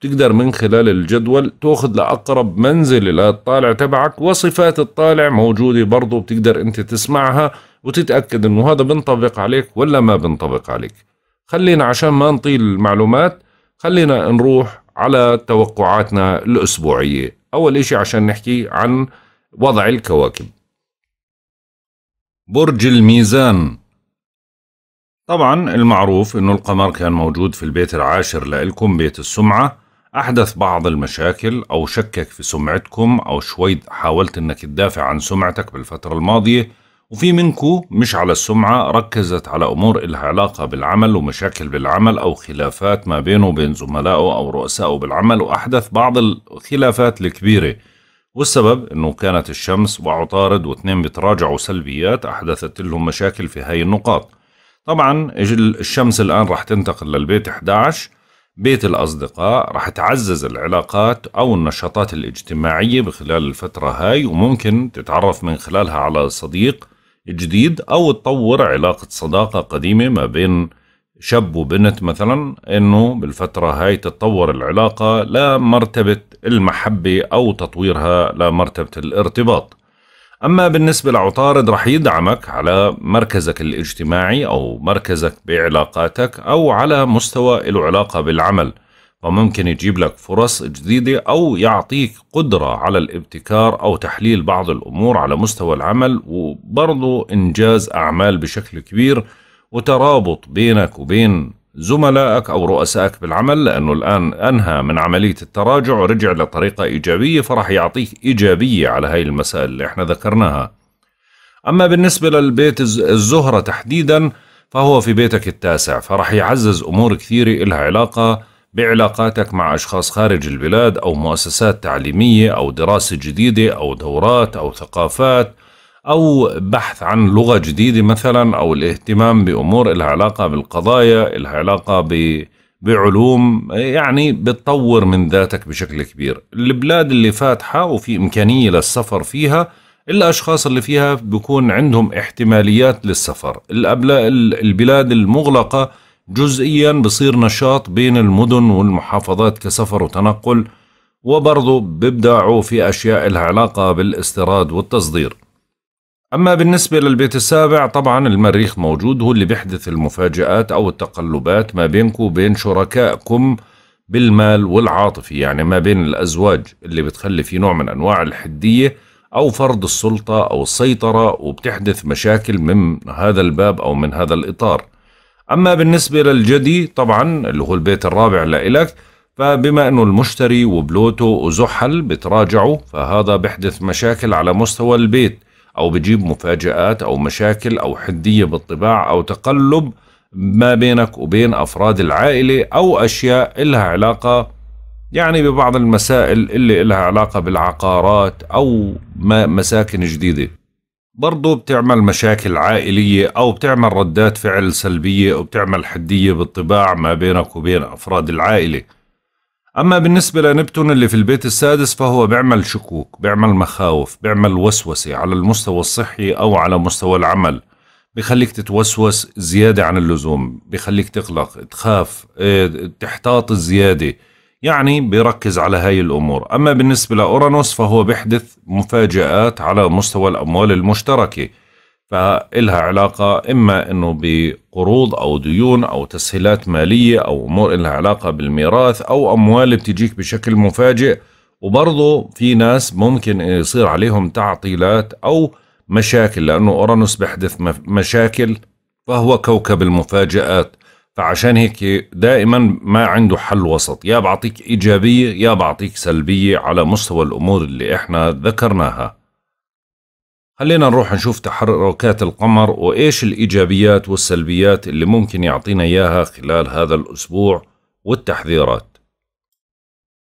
تقدر من خلال الجدول تاخذ لأقرب منزل للطالع تبعك وصفات الطالع موجودة برضو بتقدر أنت تسمعها وتتأكد أنه هذا بنطبق عليك ولا ما بنطبق عليك خلينا عشان ما نطيل المعلومات خلينا نروح على توقعاتنا الأسبوعية أول إشي عشان نحكي عن وضع الكواكب برج الميزان طبعا المعروف انه القمر كان موجود في البيت العاشر لإلكم بيت السمعة أحدث بعض المشاكل أو شكك في سمعتكم أو شوي حاولت إنك تدافع عن سمعتك بالفترة الماضية وفي منكم مش على السمعة ركزت على أمور إلها علاقة بالعمل ومشاكل بالعمل أو خلافات ما بينه وبين زملائه أو رؤسائه بالعمل وأحدث بعض الخلافات الكبيرة والسبب أنه كانت الشمس وعطارد واثنين بتراجعوا سلبيات أحدثت لهم مشاكل في هاي النقاط طبعا الشمس الآن راح تنتقل للبيت 11 بيت الأصدقاء راح تعزز العلاقات أو النشاطات الاجتماعية بخلال الفترة هاي وممكن تتعرف من خلالها على صديق جديد أو تطور علاقة صداقة قديمة ما بين شاب وبنت مثلا انه بالفترة هاي تتطور العلاقة لمرتبة المحبة او تطويرها لمرتبة الارتباط أما بالنسبة لعطارد رح يدعمك على مركزك الاجتماعي أو مركزك بعلاقاتك أو على مستوى العلاقة علاقة بالعمل فممكن يجيب لك فرص جديدة أو يعطيك قدرة على الابتكار أو تحليل بعض الأمور على مستوى العمل وبرضه إنجاز أعمال بشكل كبير وترابط بينك وبين زملائك أو رؤسائك بالعمل لأنه الآن أنهى من عملية التراجع ورجع لطريقة إيجابية فراح يعطيك إيجابية على هاي المسائل اللي احنا ذكرناها أما بالنسبة للبيت الزهرة تحديدا فهو في بيتك التاسع فراح يعزز أمور كثيرة إلها علاقة بعلاقاتك مع أشخاص خارج البلاد أو مؤسسات تعليمية أو دراسة جديدة أو دورات أو ثقافات أو بحث عن لغة جديدة مثلا أو الاهتمام بأمور لها علاقة بالقضايا لها علاقة ب بعلوم يعني بتطور من ذاتك بشكل كبير البلاد اللي فاتحة وفي إمكانية للسفر فيها الأشخاص اللي فيها بيكون عندهم احتماليات للسفر البلاد المغلقة جزئيا بصير نشاط بين المدن والمحافظات كسفر وتنقل وبرضه بيبدعوا في أشياء لها علاقة بالاستيراد والتصدير أما بالنسبة للبيت السابع طبعا المريخ موجود هو اللي بيحدث المفاجآت أو التقلبات ما بينكم وبين شركائكم بالمال والعاطفي يعني ما بين الأزواج اللي بتخلي في نوع من أنواع الحدية أو فرض السلطة أو السيطرة وبتحدث مشاكل من هذا الباب أو من هذا الإطار أما بالنسبة للجدي طبعا اللي هو البيت الرابع لإلك فبما أنه المشتري وبلوتو وزحل بتراجعوا فهذا بيحدث مشاكل على مستوى البيت أو بجيب مفاجآت أو مشاكل أو حدية بالطباع أو تقلب ما بينك وبين أفراد العائلة أو أشياء إلها علاقة يعني ببعض المسائل اللي إلها علاقة بالعقارات أو مساكن جديدة برضو بتعمل مشاكل عائلية أو بتعمل ردات فعل سلبية أو بتعمل حدية بالطباع ما بينك وبين أفراد العائلة أما بالنسبة لنبتون اللي في البيت السادس فهو بيعمل شكوك بيعمل مخاوف بيعمل وسوسة على المستوى الصحي أو على مستوى العمل بخليك تتوسوس زيادة عن اللزوم بخليك تقلق تخاف آه، تحتاط زيادة يعني بيركز على هاي الأمور أما بالنسبة لأورانوس فهو بيحدث مفاجآت على مستوى الأموال المشتركة فإلها علاقة إما أنه بقروض أو ديون أو تسهيلات مالية أو أمور إلها علاقة بالميراث أو أموال بتجيك بشكل مفاجئ وبرضه في ناس ممكن يصير عليهم تعطيلات أو مشاكل لأنه أورانوس بيحدث مشاكل فهو كوكب المفاجآت فعشان هيك دائما ما عنده حل وسط يا بعطيك إيجابية يا بعطيك سلبية على مستوى الأمور اللي إحنا ذكرناها خلينا نروح نشوف تحركات القمر وإيش الإيجابيات والسلبيات اللي ممكن يعطينا إياها خلال هذا الأسبوع والتحذيرات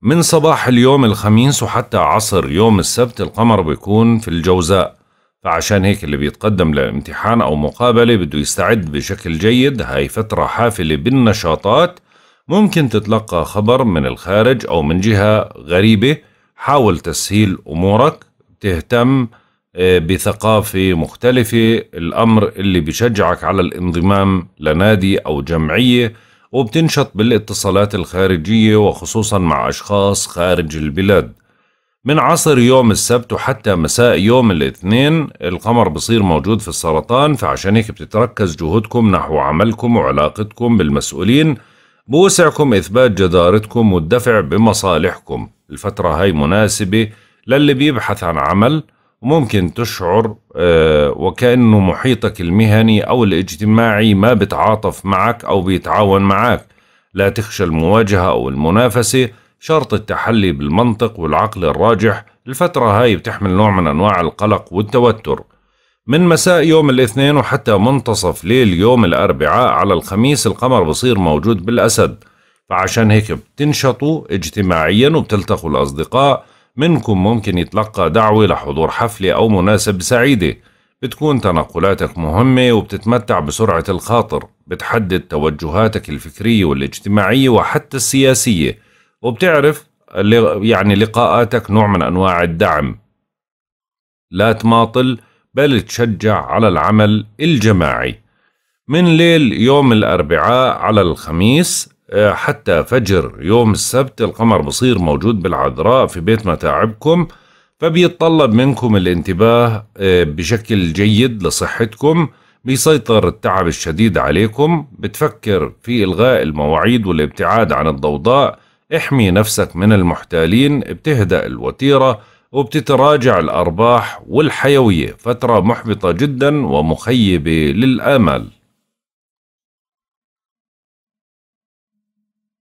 من صباح اليوم الخميس وحتى عصر يوم السبت القمر بيكون في الجوزاء فعشان هيك اللي بيتقدم لامتحان أو مقابلة بده يستعد بشكل جيد هاي فترة حافلة بالنشاطات ممكن تتلقى خبر من الخارج أو من جهة غريبة حاول تسهيل أمورك تهتم آه، بثقافة مختلفة الأمر اللي بشجعك على الانضمام لنادي أو جمعية وبتنشط بالاتصالات الخارجية وخصوصا مع أشخاص خارج البلاد من عصر يوم السبت وحتى مساء يوم الاثنين القمر بصير موجود في السرطان فعشان هيك بتتركز جهودكم نحو عملكم وعلاقتكم بالمسؤولين بوسعكم إثبات جدارتكم والدفع بمصالحكم الفترة هاي مناسبة للي بيبحث عن عمل ممكن تشعر آه، وكأنه محيطك المهني أو الاجتماعي ما بتعاطف معك أو بيتعاون معك لا تخشى المواجهة أو المنافسة شرط التحلي بالمنطق والعقل الراجح الفترة هاي بتحمل نوع من أنواع القلق والتوتر من مساء يوم الاثنين وحتى منتصف ليل يوم الأربعاء على الخميس القمر بصير موجود بالأسد فعشان هيك بتنشطوا اجتماعيا وبتلتقوا الأصدقاء منكم ممكن يتلقى دعوة لحضور حفلة أو مناسبة سعيدة بتكون تنقلاتك مهمة وبتتمتع بسرعة الخاطر بتحدد توجهاتك الفكرية والاجتماعية وحتى السياسية وبتعرف يعني لقاءاتك نوع من أنواع الدعم لا تماطل بل تشجع على العمل الجماعي من ليل يوم الأربعاء على الخميس آه، حتى فجر يوم السبت القمر بصير موجود بالعذراء في بيت متاعبكم فبيتطلب منكم الانتباه آه، بشكل جيد لصحتكم بيسيطر التعب الشديد عليكم بتفكر في إلغاء المواعيد والابتعاد عن الضوضاء احمي نفسك من المحتالين بتهدأ الوتيرة وبتتراجع الأرباح والحيوية فترة محبطة جدا ومخيبة للآمال